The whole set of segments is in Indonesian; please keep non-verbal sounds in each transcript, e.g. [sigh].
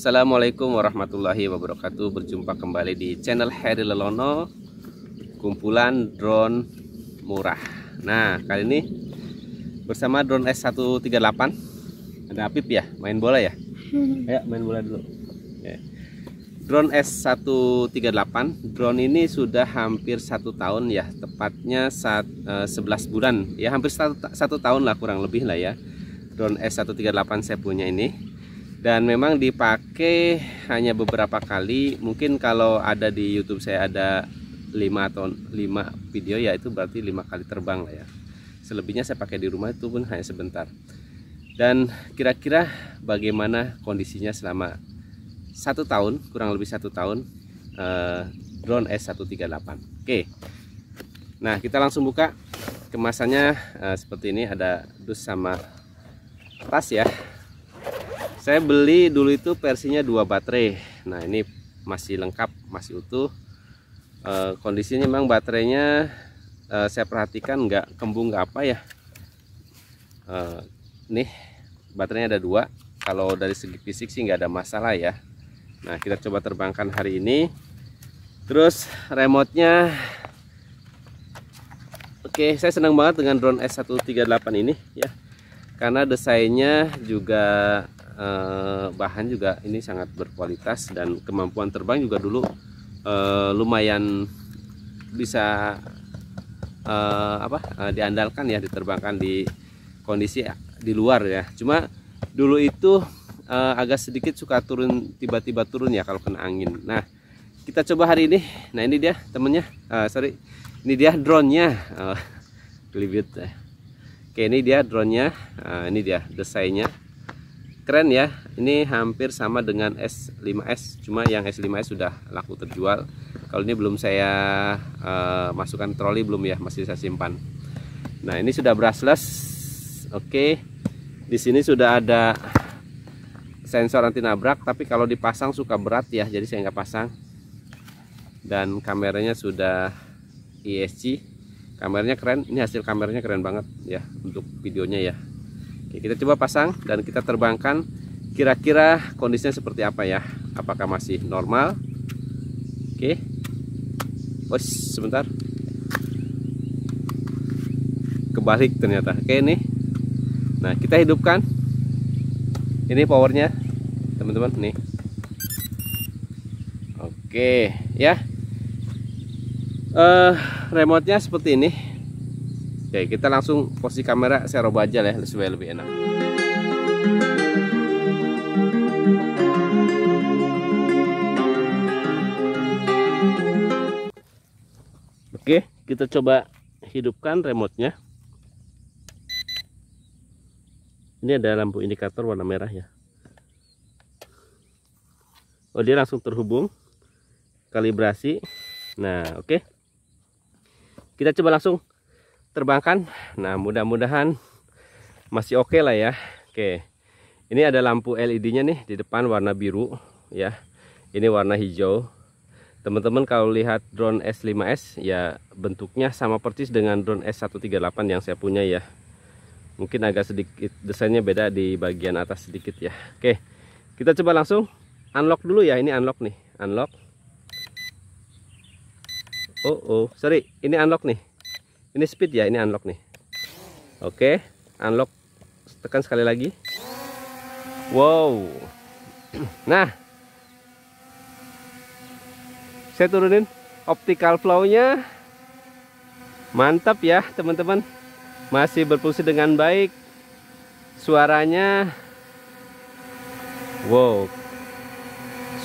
Assalamualaikum warahmatullahi wabarakatuh Berjumpa kembali di channel Harry Lelono Kumpulan drone murah Nah kali ini bersama drone S138 Ada Apip ya main bola ya Ayo [laughs] ya, main bola dulu ya. Drone S138 Drone ini sudah hampir satu tahun ya Tepatnya saat, eh, 11 bulan Ya hampir satu, satu tahun lah kurang lebih lah ya Drone S138 saya punya ini dan memang dipakai hanya beberapa kali mungkin kalau ada di YouTube saya ada 5 atau 5 video ya itu berarti lima kali terbang lah ya selebihnya saya pakai di rumah itu pun hanya sebentar dan kira-kira bagaimana kondisinya selama satu tahun kurang lebih satu tahun eh, drone S138 oke nah kita langsung buka kemasannya eh, seperti ini ada dus sama tas ya saya beli dulu itu versinya dua baterai nah ini masih lengkap masih utuh e, kondisinya memang baterainya e, saya perhatikan nggak kembung nggak apa ya e, nih baterainya ada dua kalau dari segi fisik sih nggak ada masalah ya nah kita coba terbangkan hari ini terus remote-nya Oke, saya senang banget dengan drone S138 ini ya. Karena desainnya juga eh, bahan juga ini sangat berkualitas dan kemampuan terbang juga dulu eh, lumayan bisa eh, apa eh, diandalkan ya diterbangkan di kondisi di luar ya cuma dulu itu eh, agak sedikit suka turun tiba-tiba turun ya kalau kena angin nah kita coba hari ini nah ini dia temennya eh, sorry ini dia drone-nya uh, [laughs] oke ini dia drone-nya eh, ini dia desainnya keren ya ini hampir sama dengan S5S cuma yang S5S sudah laku terjual kalau ini belum saya uh, masukkan troli belum ya masih saya simpan nah ini sudah brushless oke okay. di sini sudah ada sensor anti nabrak tapi kalau dipasang suka berat ya jadi saya nggak pasang dan kameranya sudah ESC kameranya keren ini hasil kameranya keren banget ya untuk videonya ya Oke, kita coba pasang dan kita terbangkan kira-kira kondisinya seperti apa ya apakah masih normal oke bos sebentar kebalik ternyata oke ini nah kita hidupkan ini powernya teman-teman nih oke ya eh uh, remote nya seperti ini Oke, kita langsung posisi kamera saya roba aja lah ya, supaya lebih enak. Oke, kita coba hidupkan remote Ini ada lampu indikator warna merah ya. Oh, dia langsung terhubung. Kalibrasi. Nah, oke. Kita coba langsung terbangkan. Nah, mudah-mudahan masih oke okay lah ya. Oke. Ini ada lampu LED-nya nih di depan warna biru ya. Ini warna hijau. Teman-teman kalau lihat drone S5S ya bentuknya sama persis dengan drone S138 yang saya punya ya. Mungkin agak sedikit desainnya beda di bagian atas sedikit ya. Oke. Kita coba langsung unlock dulu ya. Ini unlock nih. Unlock. Oh, oh, sorry. Ini unlock nih ini speed ya ini unlock nih oke unlock tekan sekali lagi wow [clears throat] nah saya turunin optical flow-nya mantap ya teman-teman masih berfungsi dengan baik suaranya wow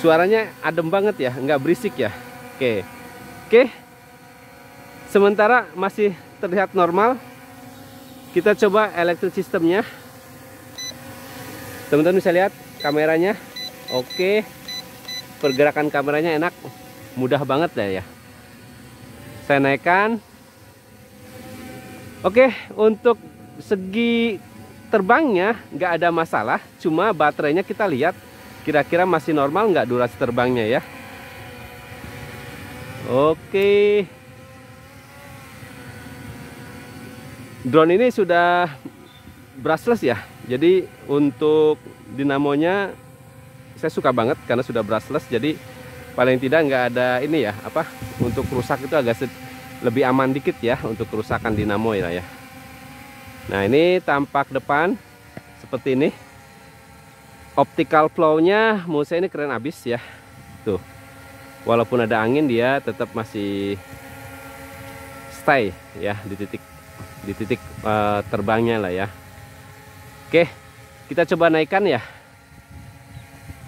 suaranya adem banget ya nggak berisik ya oke oke sementara masih terlihat normal kita coba elektrik sistemnya teman-teman bisa lihat kameranya oke pergerakan kameranya enak mudah banget deh ya saya naikkan oke untuk segi terbangnya nggak ada masalah cuma baterainya kita lihat kira-kira masih normal nggak durasi terbangnya ya oke drone ini sudah brushless ya jadi untuk dinamonya saya suka banget karena sudah brushless jadi paling tidak nggak ada ini ya apa untuk rusak itu agak lebih aman dikit ya untuk kerusakan dinamo ya ya nah ini tampak depan seperti ini optical flow-nya ini keren abis ya tuh walaupun ada angin dia tetap masih stay ya di titik di titik uh, terbangnya lah ya oke kita coba naikkan ya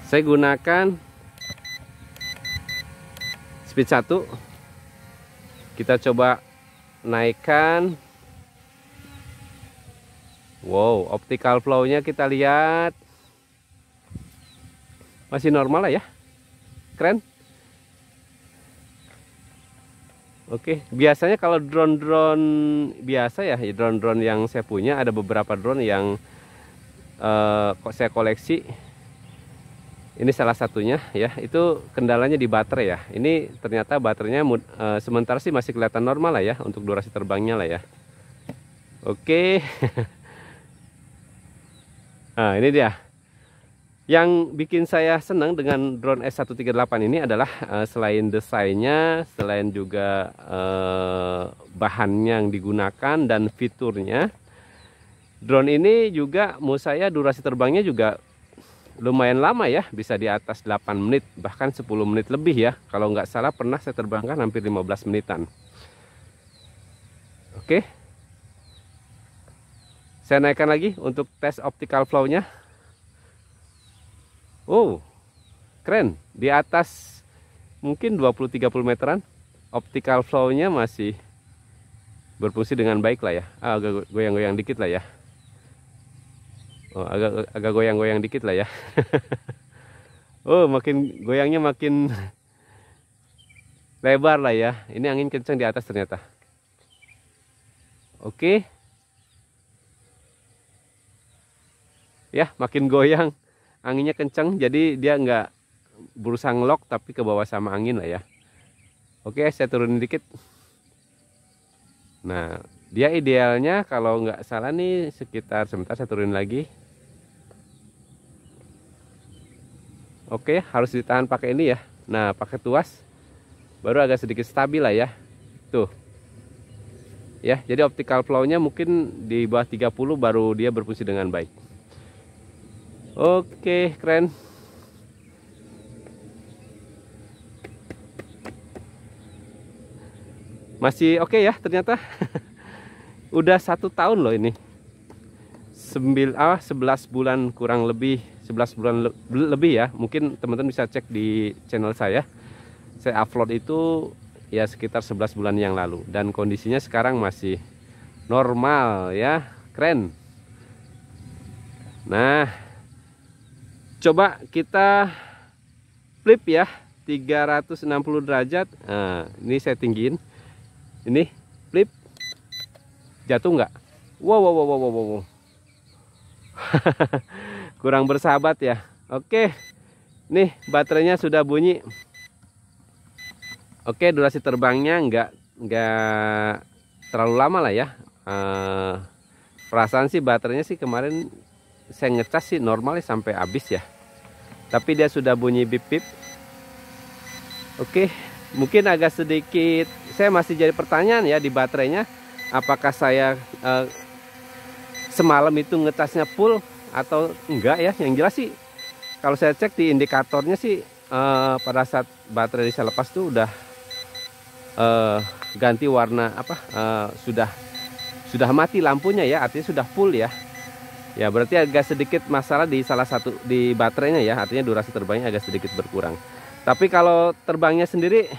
saya gunakan speed 1 kita coba naikkan wow optical flow-nya kita lihat masih normal lah ya keren Oke, biasanya kalau drone-drone biasa ya, ya, drone-drone yang saya punya ada beberapa drone yang uh, saya koleksi. Ini salah satunya ya, itu kendalanya di baterai ya. Ini ternyata baterainya uh, sementara sih masih kelihatan normal lah ya untuk durasi terbangnya lah ya. Oke. nah, [laughs] ini dia. Yang bikin saya senang dengan drone S138 ini adalah uh, selain desainnya, selain juga uh, bahannya yang digunakan dan fiturnya. Drone ini juga menurut saya durasi terbangnya juga lumayan lama ya, bisa di atas 8 menit, bahkan 10 menit lebih ya. Kalau nggak salah pernah saya terbangkan hampir 15 menitan. Oke. Saya naikkan lagi untuk tes optical flow-nya. Oh, keren. Di atas mungkin 20-30 meteran, optical flow-nya masih berfungsi dengan baik lah ya. Ah, agak goyang-goyang dikit lah ya. Oh, agak agak goyang-goyang dikit lah ya. [laughs] oh, makin goyangnya makin [laughs] lebar lah ya. Ini angin kencang di atas ternyata. Oke. Okay. Ya, makin goyang anginnya kenceng jadi dia nggak berusaha ngelok tapi ke bawah sama angin lah ya oke saya turun dikit nah dia idealnya kalau nggak salah nih sekitar sebentar saya turun lagi oke harus ditahan pakai ini ya nah pakai tuas baru agak sedikit stabil lah ya tuh ya jadi optical flow-nya mungkin di bawah 30 baru dia berfungsi dengan baik Oke, keren. Masih oke okay ya ternyata. [laughs] Udah satu tahun loh ini. sembil ah 11 bulan kurang lebih 11 bulan le lebih ya. Mungkin teman-teman bisa cek di channel saya. Saya upload itu ya sekitar 11 bulan yang lalu dan kondisinya sekarang masih normal ya. Keren. Nah, coba kita flip ya 360 derajat nah, ini saya tinggiin ini flip jatuh nggak wow wow wow wow wow, [laughs] kurang bersahabat ya oke nih baterainya sudah bunyi oke durasi terbangnya nggak nggak terlalu lama lah ya uh, perasaan sih baterainya sih kemarin saya ngecas sih normalnya sampai habis ya tapi dia sudah bunyi bip-bip oke mungkin agak sedikit saya masih jadi pertanyaan ya di baterainya apakah saya eh, semalam itu ngecasnya full atau enggak ya yang jelas sih kalau saya cek di indikatornya sih eh, pada saat baterai saya lepas tuh udah eh, ganti warna apa eh, sudah sudah mati lampunya ya artinya sudah full ya Ya, berarti agak sedikit masalah di salah satu di baterainya ya, artinya durasi terbangnya agak sedikit berkurang. Tapi kalau terbangnya sendiri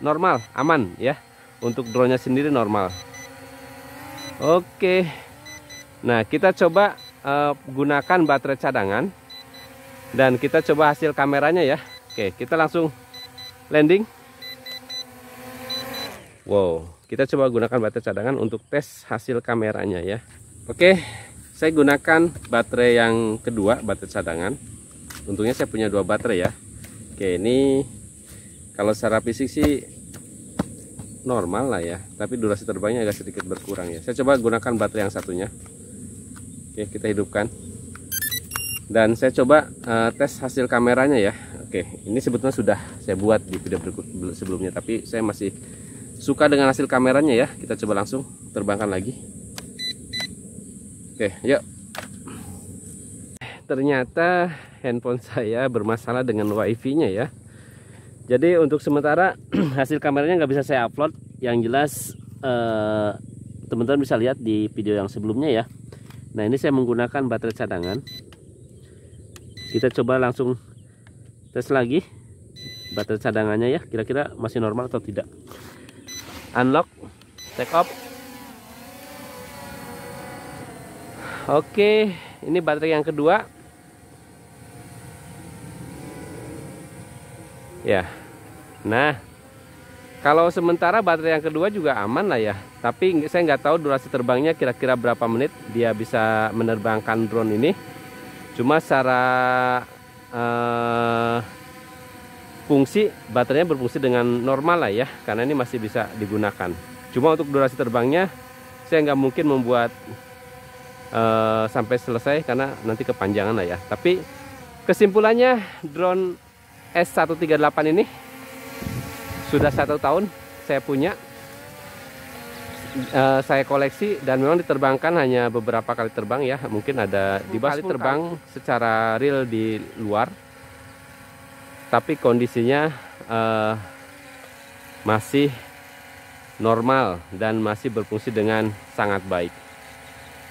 normal, aman ya. Untuk drone-nya sendiri normal. Oke. Nah, kita coba uh, gunakan baterai cadangan dan kita coba hasil kameranya ya. Oke, kita langsung landing. Wow, kita coba gunakan baterai cadangan untuk tes hasil kameranya ya. Oke, saya gunakan baterai yang kedua baterai cadangan untungnya saya punya dua baterai ya oke ini kalau secara fisik sih normal lah ya tapi durasi terbangnya agak sedikit berkurang ya saya coba gunakan baterai yang satunya oke kita hidupkan dan saya coba uh, tes hasil kameranya ya oke ini sebetulnya sudah saya buat di video berikut sebelumnya tapi saya masih suka dengan hasil kameranya ya kita coba langsung terbangkan lagi Oke, yuk. Eh, ternyata handphone saya bermasalah dengan WiFi-nya ya. Jadi untuk sementara [clears throat] hasil kameranya nggak bisa saya upload. Yang jelas eh, teman-teman eh, bisa lihat di video yang sebelumnya ya. Nah ini saya menggunakan baterai cadangan. Kita coba langsung tes lagi baterai cadangannya ya. Kira-kira masih normal atau tidak? Unlock, take off. Oke, ini baterai yang kedua. Ya. Nah, kalau sementara baterai yang kedua juga aman lah ya. Tapi saya nggak tahu durasi terbangnya kira-kira berapa menit dia bisa menerbangkan drone ini. Cuma secara uh, fungsi baterainya berfungsi dengan normal lah ya, karena ini masih bisa digunakan. Cuma untuk durasi terbangnya saya nggak mungkin membuat Eh, sampai selesai karena nanti kepanjangan lah ya. Tapi kesimpulannya drone S138 ini sudah satu tahun saya punya, uh, saya koleksi dan memang diterbangkan hanya beberapa kali terbang ya. Mungkin ada di kali terbang secara real di luar, tapi kondisinya uh, masih normal dan masih berfungsi dengan sangat baik.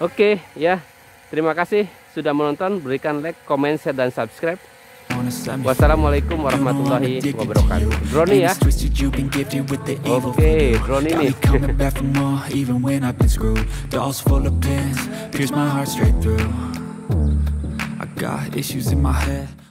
Oke ya, terima kasih sudah menonton. Berikan like, comment, share, dan subscribe. Wassalamualaikum warahmatullahi wabarakatuh. Roni ya. Oke, okay, nih. ini. [laughs]